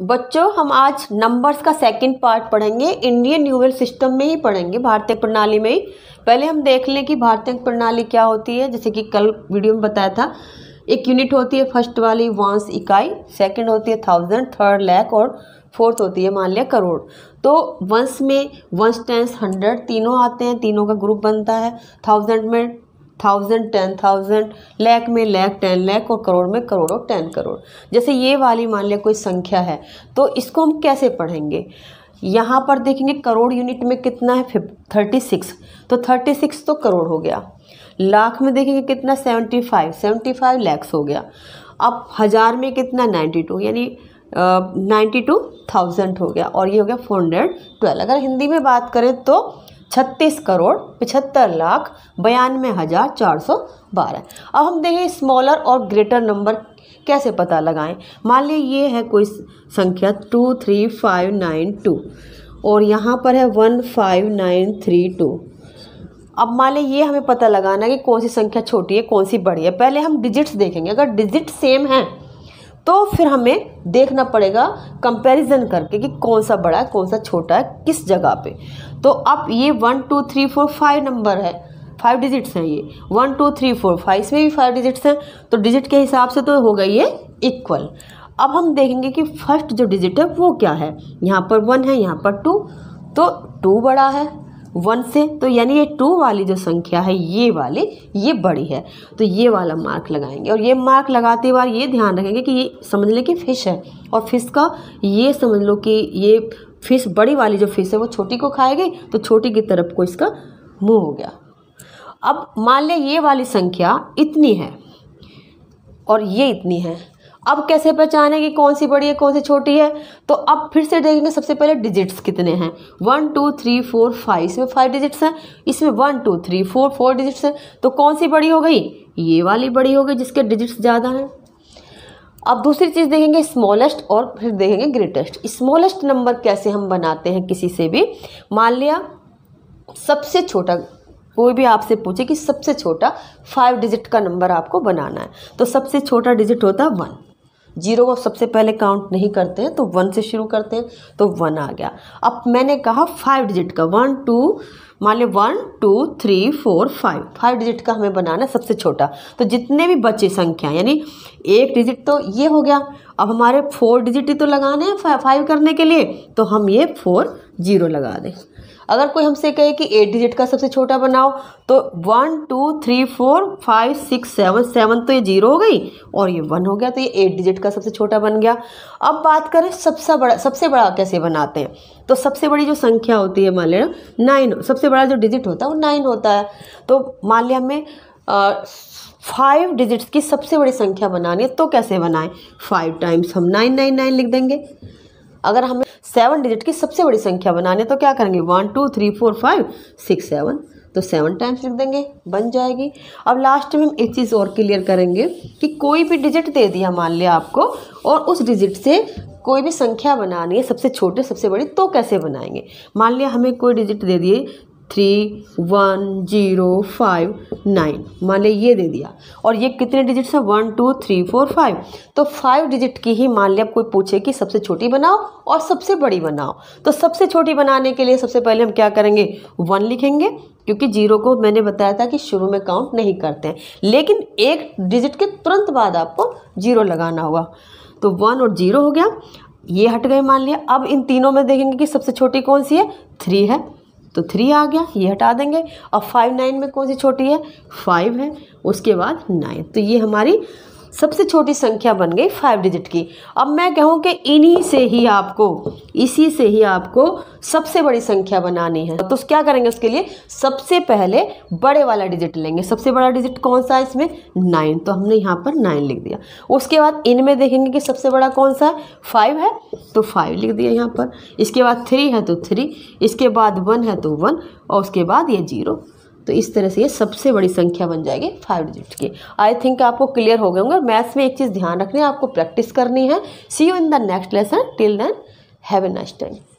बच्चों हम आज नंबर्स का सेकंड पार्ट पढ़ेंगे इंडियन न्यूरल सिस्टम में ही पढ़ेंगे भारतीय प्रणाली में ही पहले हम देख लें कि भारतीय प्रणाली क्या होती है जैसे कि कल वीडियो में बताया था एक यूनिट होती है फर्स्ट वाली वांस इकाई सेकंड होती है थाउजेंड थर्ड लैख और फोर्थ होती है मान लिया करोड़ तो वंश में वंस टेंस हंड्रेड तीनों आते हैं तीनों का ग्रुप बनता है थाउजेंड में थाउजेंड टेन थाउजेंड लैख में लैख टेन लैख और करोड़ में करोड़ और टेन करोड़ जैसे ये वाली मान लिया कोई संख्या है तो इसको हम कैसे पढ़ेंगे यहाँ पर देखेंगे करोड़ यूनिट में कितना है फिफ थर्टी सिक्स तो थर्टी सिक्स तो करोड़ हो गया लाख में देखेंगे कितना seventy five seventy five lakhs हो गया अब हज़ार में कितना नाइन्टी टू यानी नाइन्टी टू थाउजेंड हो गया और ये हो गया फोर हंड्रेड ट्वेल्व अगर हिंदी में बात करें तो छत्तीस करोड़ पचहत्तर लाख बयानवे हज़ार चार सौ बारह अब हम देखें स्मॉलर और ग्रेटर नंबर कैसे पता लगाएं मान ली ये है कोई संख्या two three five nine two और यहाँ पर है one five nine three two अब मान लीजिए ये हमें पता लगाना है कि कौन सी संख्या छोटी है कौन सी बड़ी है पहले हम डिजिट्स देखेंगे अगर डिजिट सेम हैं तो फिर हमें देखना पड़ेगा कंपैरिजन करके कि कौन सा बड़ा है कौन सा छोटा है किस जगह पे तो अब ये one two three four five number है फाइव डिजिट्स हैं ये one two three four five इसमें भी फाइव डिजिट्स हैं तो डिजिट के हिसाब से तो होगा ये इक्वल अब हम देखेंगे कि फर्स्ट जो डिजिट है वो क्या है यहाँ पर वन है यहाँ पर टू तो टू बड़ा है वन से तो यानी ये टू वाली जो संख्या है ये वाली ये बड़ी है तो ये वाला मार्क लगाएंगे और ये मार्क लगाते बार ये ध्यान रखेंगे कि ये समझ लें कि फ़िश है और फिश का ये समझ लो कि ये फिश बड़ी वाली जो फिश है वो छोटी को खाएगी तो छोटी की तरफ को इसका मुँह हो गया अब मान लें ये वाली संख्या इतनी है और ये इतनी है अब कैसे पहचाने कि कौन सी बड़ी है कौन सी छोटी है तो अब फिर से देखेंगे सबसे पहले डिजिट्स कितने हैं one two three four five इसमें फाइव डिजिट्स हैं इसमें one two three four four digits हैं तो कौन सी बड़ी हो गई ये वाली बड़ी हो गई जिसके डिजिट्स ज़्यादा हैं अब दूसरी चीज़ देखेंगे स्मॉलेस्ट और फिर देखेंगे ग्रेटेस्ट स्मॉलेस्ट नंबर कैसे हम बनाते हैं किसी से भी मान लिया सबसे छोटा कोई भी आपसे पूछे कि सबसे छोटा फाइव डिजिट का नंबर आपको बनाना है तो सबसे छोटा डिजिट होता है वन जीरो को सबसे पहले काउंट नहीं करते हैं तो वन से शुरू करते हैं तो वन आ गया अब मैंने कहा फाइव डिजिट का वन टू मान लें one two three four five five digit का हमें बनाना सबसे छोटा तो जितने भी बचे संख्या यानी एक डिजिट तो ये हो गया अब हमारे फोर डिजिट ही तो लगाने हैं फाइव करने के लिए तो हम ये फोर जीरो लगा दें अगर कोई हमसे कहे कि एट डिजिट का सबसे छोटा बनाओ तो one two three four five six seven seven तो ये जीरो हो गई और ये वन हो गया तो ये एट डिजिट का सबसे छोटा बन गया अब बात करें सबसे बड़ा सबसे बड़ा कैसे बनाते हैं तो सबसे बड़ी जो संख्या होती है मान लिया नाइन सबसे बड़ा जो डिजिट होता है वो नाइन होता है तो मान लिया हमें फाइव डिजिट्स की सबसे बड़ी संख्या बनानी है तो कैसे बनाएं फाइव टाइम्स हम नाइन नाइन नाइन लिख देंगे अगर हमें सेवन डिजिट की सबसे बड़ी संख्या बनाने तो क्या करेंगे one two three four five six seven तो सेवन टाइम्स लिख देंगे बन जाएगी अब लास्ट में हम एक चीज़ और क्लियर करेंगे कि कोई भी डिजिट दे दिया मान लिया आपको और उस डिजिट से कोई भी संख्या बनानी है सबसे छोटे सबसे बड़ी तो कैसे बनाएंगे मान लिया हमें कोई डिजिट दे दिए three one zero five nine मान लिया ये दे दिया और ये कितने डिजिट्स हैं one two three four five तो फाइव डिजिट की ही मान लिया कोई पूछे कि सबसे छोटी बनाओ और सबसे बड़ी बनाओ तो सबसे छोटी बनाने के लिए सबसे पहले हम क्या करेंगे वन लिखेंगे क्योंकि जीरो को मैंने बताया था कि शुरू में काउंट नहीं करते हैं लेकिन एक डिजिट के तुरंत बाद आपको जीरो लगाना होगा तो वन और जीरो हो गया ये हट गए मान लिया अब इन तीनों में देखेंगे कि सबसे छोटी कौन सी है थ्री है तो थ्री आ गया ये हटा देंगे और फाइव नाइन में कौन सी छोटी है फाइव है उसके बाद नाइन तो ये हमारी सबसे छोटी संख्या बन गई फाइव डिजिट की अब मैं कहूँ कि इन्हीं से ही आपको इसी से ही आपको सबसे बड़ी संख्या बनानी है तो क्या करेंगे उसके लिए सबसे पहले बड़े वाला डिजिट लेंगे सबसे बड़ा डिजिट कौन सा है इसमें नाइन तो हमने यहाँ पर नाइन लिख दिया उसके बाद इनमें देखेंगे कि सबसे बड़ा कौन सा है फाइव है तो फाइव लिख दिया यहाँ पर इसके बाद थ्री है तो थ्री इसके बाद वन है तो वन और उसके बाद ये जीरो तो इस तरह से ये सबसे बड़ी संख्या बन जाएगी फाइव डिजिट की आई थिंक आपको क्लियर हो गए होंगे मैथ्स में एक चीज़ ध्यान रखनी है आपको प्रैक्टिस करनी है see you in the next lesson till then have a next time